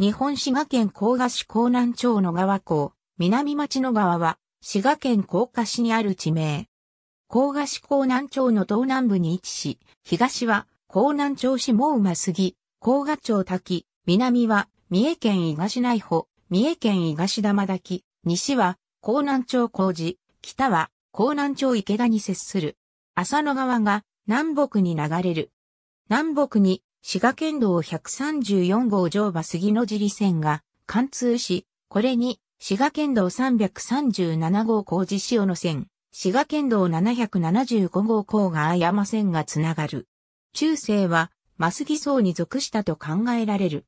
日本滋賀県甲賀市甲南町の川港、南町の川は、滋賀県甲賀市にある地名。甲賀市甲南町の東南部に位置し、東は甲南町市ま馬杉、甲賀町滝、南は三重県伊賀市内保、三重県伊賀市玉滝、西は甲南町工事、北は甲南町池田に接する。浅野川が南北に流れる。南北に滋賀県道134号乗馬杉野尻線が貫通し、これに滋賀県道337号工事塩野線、滋賀県道775号甲賀山線がつながる。中世は、マスギ層に属したと考えられる。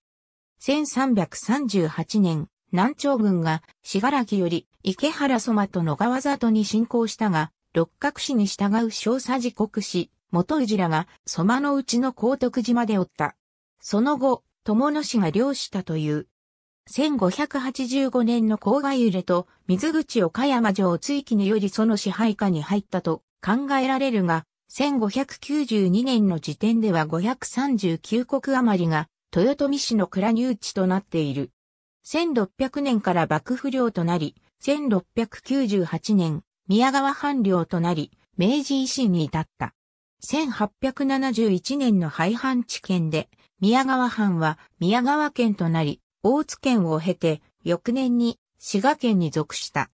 1338年、南朝軍が、死柄木より、池原蘇馬と野川里に侵攻したが、六角氏に従う小佐時刻死、元氏らが、蘇我のうちの高徳島でおった。その後、友野氏が漁したという。1585年の郊外揺れと、水口岡山城追記によりその支配下に入ったと考えられるが、1592年の時点では539国余りが、豊臣氏の蔵入地となっている。1600年から幕府領となり、1698年、宮川藩領となり、明治維新に至った。1871年の廃藩置県で、宮川藩は宮川県となり、大津県を経て、翌年に滋賀県に属した。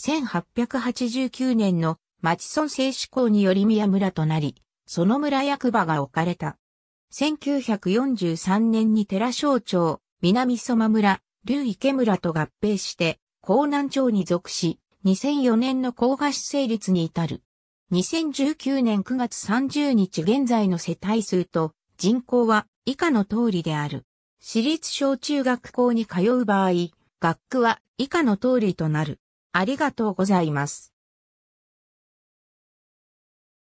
1889年の町村制施行により宮村となり、その村役場が置かれた。1943年に寺省町、南相馬村、竜池村と合併して、江南町に属し、2004年の高賀市成立に至る。2019年9月30日現在の世帯数と人口は以下の通りである。私立小中学校に通う場合、学区は以下の通りとなる。ありがとうございます。